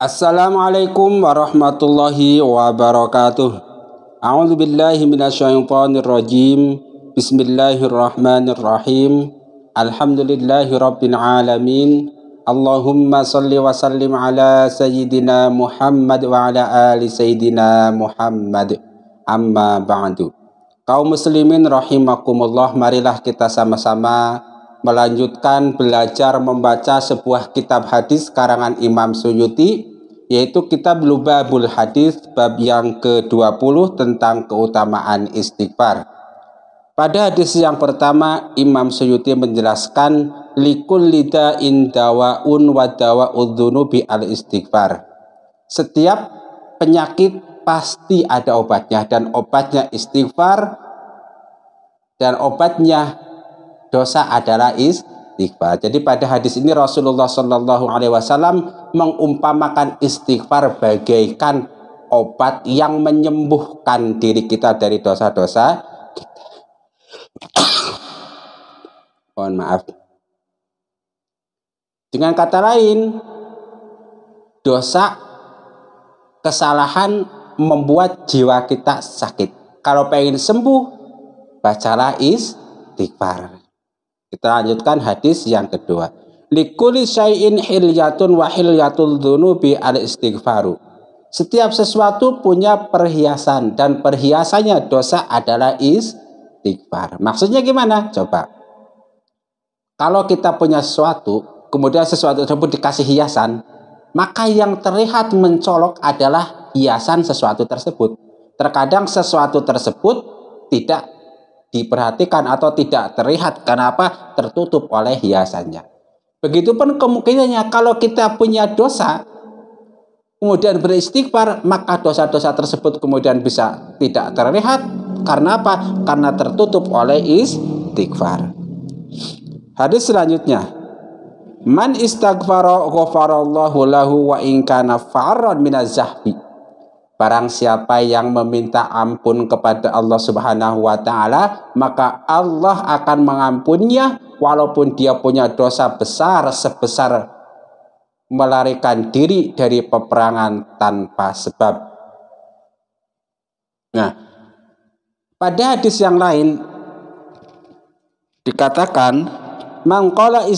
Assalamualaikum warahmatullahi wabarakatuh. A'udzu billahi minasyaitonir rajim. Bismillahirrahmanirrahim. Alhamdulillahi rabbil alamin. Allahumma shalli wa sallim ala sayyidina Muhammad wa ala ali sayyidina Muhammad. Amma ba'du. Kaum muslimin rahimakumullah, marilah kita sama-sama melanjutkan belajar membaca sebuah kitab hadis karangan Imam Suyuti yaitu kitab Lubabul Hadis bab yang ke-20 tentang keutamaan istighfar. Pada hadis yang pertama, Imam Suyuti menjelaskan likul lida indawaun wadawa udzunubi al istighfar. Setiap penyakit pasti ada obatnya dan obatnya istighfar dan obatnya dosa adalah istighfar istighfar. Jadi pada hadis ini Rasulullah Shallallahu Alaihi Wasallam mengumpamakan istighfar bagaikan obat yang menyembuhkan diri kita dari dosa-dosa Mohon maaf. Dengan kata lain, dosa kesalahan membuat jiwa kita sakit. Kalau pengen sembuh, bacalah istighfar. Kita lanjutkan hadis yang kedua. Likuli syai'in hilyatun wa hilyatul dhunubi al istighfaru. Setiap sesuatu punya perhiasan dan perhiasannya dosa adalah istighfar. Maksudnya gimana? Coba. Kalau kita punya sesuatu, kemudian sesuatu tersebut dikasih hiasan, maka yang terlihat mencolok adalah hiasan sesuatu tersebut. Terkadang sesuatu tersebut tidak diperhatikan atau tidak terlihat karena apa tertutup oleh hiasannya. Begitupun kemungkinannya kalau kita punya dosa kemudian beristighfar maka dosa-dosa tersebut kemudian bisa tidak terlihat karena apa? Karena tertutup oleh istighfar. Hadis selanjutnya Man istaghfara ghafarallahu lahu wa in kana farran minaz zahbi Barang siapa yang meminta ampun kepada Allah Subhanahu wa taala, maka Allah akan mengampuninya walaupun dia punya dosa besar sebesar melarikan diri dari peperangan tanpa sebab. Nah, pada hadis yang lain dikatakan, "Man qala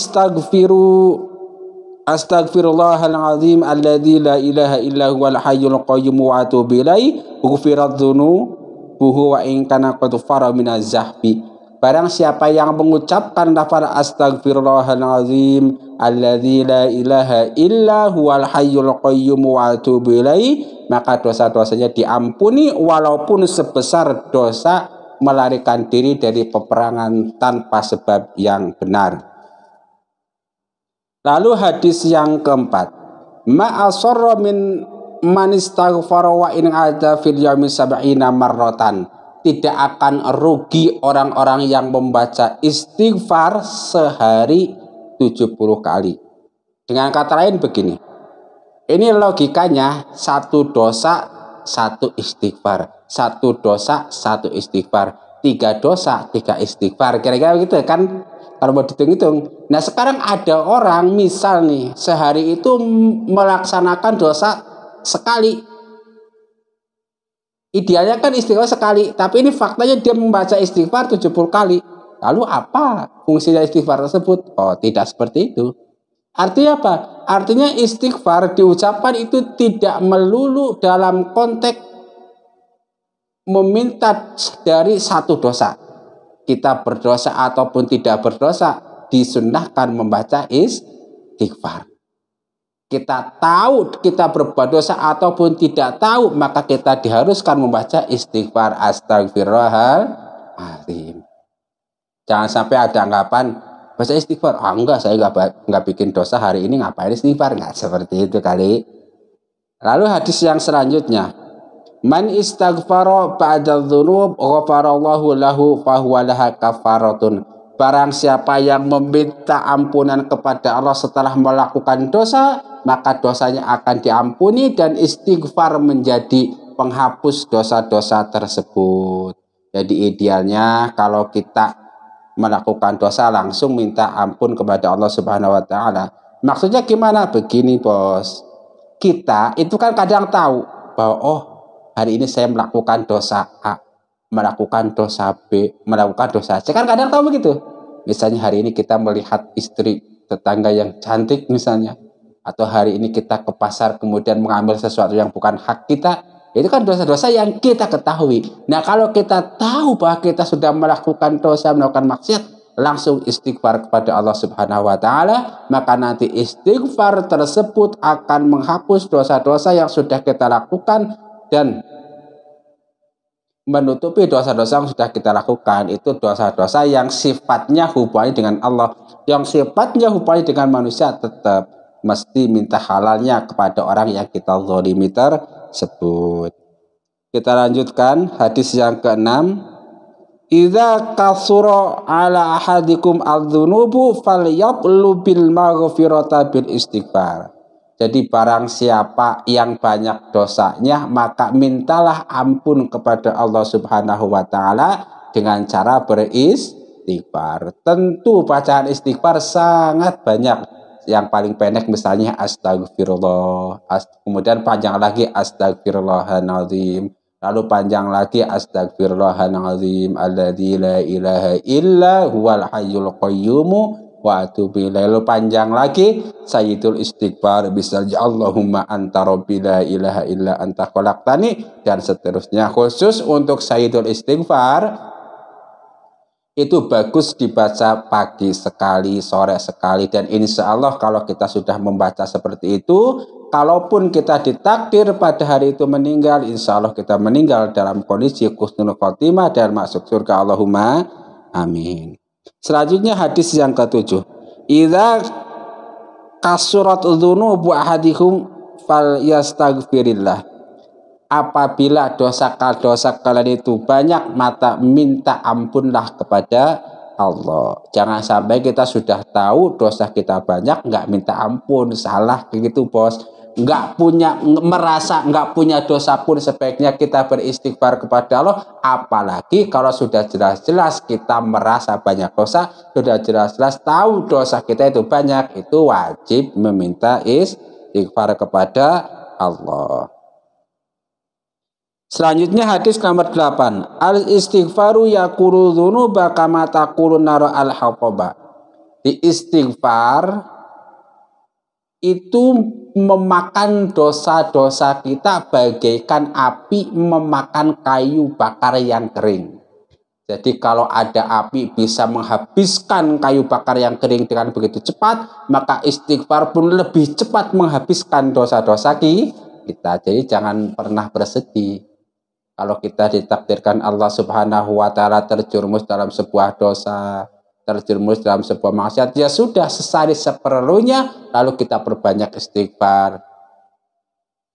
Astagfirullahaladzim, alladzi la ilaha illahu huwal hayyul qayyum wa atubu ilaihi ghufirad dzunubuhu wa in kana qad fara minazahbi. Barang siapa yang mengucapkan lafal Astagfirullahaladzim, alladzi la ilaha illahu huwal hayyul qayyum wa atubu maka dosa-dosanya diampuni walaupun sebesar dosa melarikan diri dari peperangan tanpa sebab yang benar. Lalu hadis yang keempat, ma'asarra min man istaghfara wa in ada fil yaumi sab'ina marratan. Tidak akan rugi orang-orang yang membaca istighfar sehari 70 kali. Dengan kata lain begini. Ini logikanya satu dosa satu istighfar, satu dosa satu istighfar, tiga dosa tiga istighfar. Kira-kira begitu ya kan? kalau mau dihitung-hitung. Nah sekarang ada orang misal nih sehari itu melaksanakan dosa sekali. Idealnya kan istighfar sekali, tapi ini faktanya dia membaca istighfar 70 kali. Lalu apa fungsi dari istighfar tersebut? Oh, tidak seperti itu. Artinya apa? Artinya istighfar diucapkan itu tidak melulu dalam konteks meminta dari satu dosa kita berdosa ataupun tidak berdosa, disunahkan membaca istighfar. Kita tahu kita berbuat dosa ataupun tidak tahu, maka kita diharuskan membaca istighfar astagfirullahaladzim. Jangan sampai ada anggapan baca istighfar. Ah, enggak, saya enggak, enggak bikin dosa hari ini ngapain istighfar. Enggak seperti itu kali. Lalu hadis yang selanjutnya. Man istaghfara ba'da dzunub ghafarallahu lahu fahuwa laha kafaratun. Barang siapa yang meminta ampunan kepada Allah setelah melakukan dosa, maka dosanya akan diampuni dan istighfar menjadi penghapus dosa-dosa tersebut. Jadi idealnya kalau kita melakukan dosa langsung minta ampun kepada Allah Subhanahu wa taala. Maksudnya gimana? Begini, Bos. Kita itu kan kadang tahu bahwa oh hari ini saya melakukan dosa A, melakukan dosa B, melakukan dosa C. Kan kadang tahu begitu. Misalnya hari ini kita melihat istri tetangga yang cantik misalnya, atau hari ini kita ke pasar kemudian mengambil sesuatu yang bukan hak kita, itu kan dosa-dosa yang kita ketahui. Nah kalau kita tahu bahwa kita sudah melakukan dosa, melakukan maksiat, langsung istighfar kepada Allah Subhanahu wa taala, maka nanti istighfar tersebut akan menghapus dosa-dosa yang sudah kita lakukan dan menutupi dosa-dosa yang sudah kita lakukan itu dosa-dosa yang sifatnya hubungannya dengan Allah yang sifatnya hubungannya dengan manusia tetap mesti minta halalnya kepada orang yang kita zolimi tersebut kita lanjutkan hadis yang keenam Iza kasuro ala ahadikum fal yablu bil maghfirata bil istighfar jadi barang siapa yang banyak dosanya, maka mintalah ampun kepada Allah Subhanahu wa taala dengan cara beristighfar. Tentu bacaan istighfar sangat banyak. Yang paling pendek misalnya astagfirullah, kemudian panjang lagi astagfirullahaladzim. lalu panjang lagi astagfirullahaladzim alladzi la ilaha illa huwal hayyul qayyumu wa atubu Lalu panjang lagi sayyidul istighfar bisalji Allahumma anta rabbi la ilaha illa anta khalaqtani dan seterusnya. Khusus untuk sayyidul istighfar itu bagus dibaca pagi sekali, sore sekali dan insya Allah kalau kita sudah membaca seperti itu kalaupun kita ditakdir pada hari itu meninggal, insya Allah kita meninggal dalam kondisi khusnul khotimah dan masuk surga Allahumma. Amin. Selanjutnya hadis yang ketujuh. Idza kasurat dzunubu ahadikum fal yastaghfirillah. Apabila dosa dosa kalian itu banyak, mata minta ampunlah kepada Allah. Jangan sampai kita sudah tahu dosa kita banyak, nggak minta ampun, salah begitu bos nggak punya merasa nggak punya dosa pun sebaiknya kita beristighfar kepada Allah apalagi kalau sudah jelas-jelas kita merasa banyak dosa sudah jelas-jelas tahu dosa kita itu banyak itu wajib meminta istighfar kepada Allah Selanjutnya hadis nomor 8 Al istighfaru yakuru dzunuba kama taqulun naru al haqaba Di istighfar itu memakan dosa-dosa kita bagaikan api memakan kayu bakar yang kering. Jadi kalau ada api bisa menghabiskan kayu bakar yang kering dengan begitu cepat, maka istighfar pun lebih cepat menghabiskan dosa-dosa kita. Jadi jangan pernah bersedih. Kalau kita ditakdirkan Allah Subhanahu wa taala terjerumus dalam sebuah dosa, terjerumus dalam sebuah maksiat ya sudah sesari seperlunya lalu kita perbanyak istighfar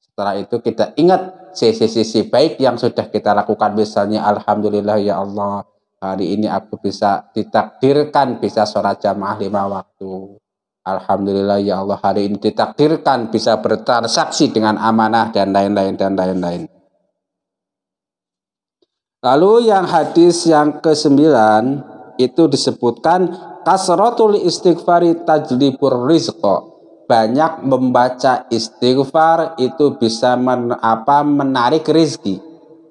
setelah itu kita ingat sisi-sisi baik yang sudah kita lakukan misalnya Alhamdulillah ya Allah hari ini aku bisa ditakdirkan bisa sholat jamaah lima waktu Alhamdulillah ya Allah hari ini ditakdirkan bisa bertransaksi dengan amanah dan lain-lain dan lain-lain. Lalu yang hadis yang ke-9 itu disebutkan kasrotul istighfari tajlibur rizqo banyak membaca istighfar itu bisa men, apa menarik rizki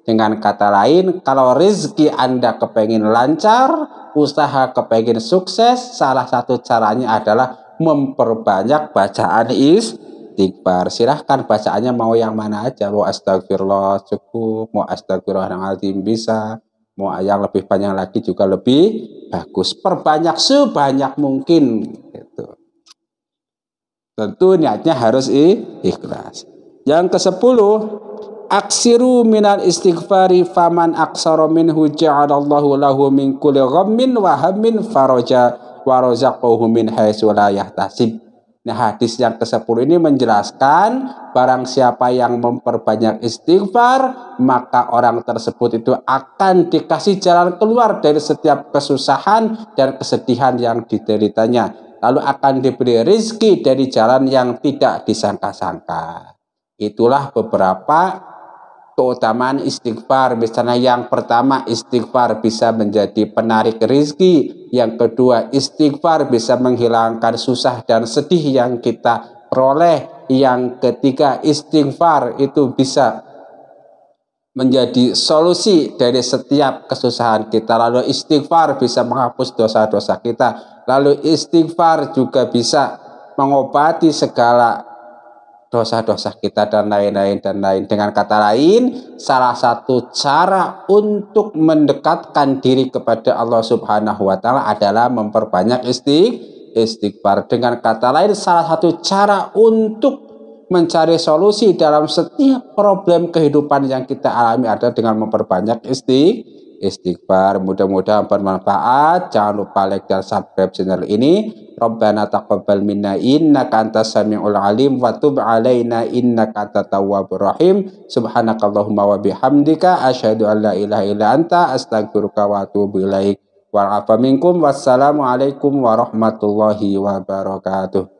dengan kata lain kalau rizki anda kepengen lancar usaha kepengen sukses salah satu caranya adalah memperbanyak bacaan istighfar silahkan bacaannya mau yang mana aja mau astagfirullah cukup mau astagfirullahaladzim bisa mau yang lebih banyak lagi juga lebih bagus. Perbanyak sebanyak mungkin gitu. Tentu niatnya harus ikhlas. Yang ke sepuluh, aksiru minal istighfari faman aksaro min huja'adallahu lahu min kulli ghammin wa hammin faroja warozaqohu min haitsu la yahtasib. Nah, hadis yang ke-10 ini menjelaskan barang siapa yang memperbanyak istighfar, maka orang tersebut itu akan dikasih jalan keluar dari setiap kesusahan dan kesedihan yang dideritanya. Lalu akan diberi rizki dari jalan yang tidak disangka-sangka. Itulah beberapa keutamaan istighfar. Misalnya yang pertama istighfar bisa menjadi penarik rizki. Yang kedua istighfar bisa menghilangkan susah dan sedih yang kita peroleh. Yang ketiga istighfar itu bisa menjadi solusi dari setiap kesusahan kita. Lalu istighfar bisa menghapus dosa-dosa kita. Lalu istighfar juga bisa mengobati segala dosa-dosa kita dan lain-lain dan lain. Dengan kata lain, salah satu cara untuk mendekatkan diri kepada Allah Subhanahu wa taala adalah memperbanyak istiq istighfar. Dengan kata lain, salah satu cara untuk mencari solusi dalam setiap problem kehidupan yang kita alami adalah dengan memperbanyak istighfar istighfar. Mudah-mudahan bermanfaat. Jangan lupa like dan subscribe channel ini. Rabbana taqabbal minna innaka antas samiul alim wa tub alaina innaka antat tawwabur rahim. Subhanakallahumma wa bihamdika asyhadu an la ilaha illa anta astaghfiruka wa atubu ilaik. Wa'afa minkum wassalamualaikum warahmatullahi wabarakatuh.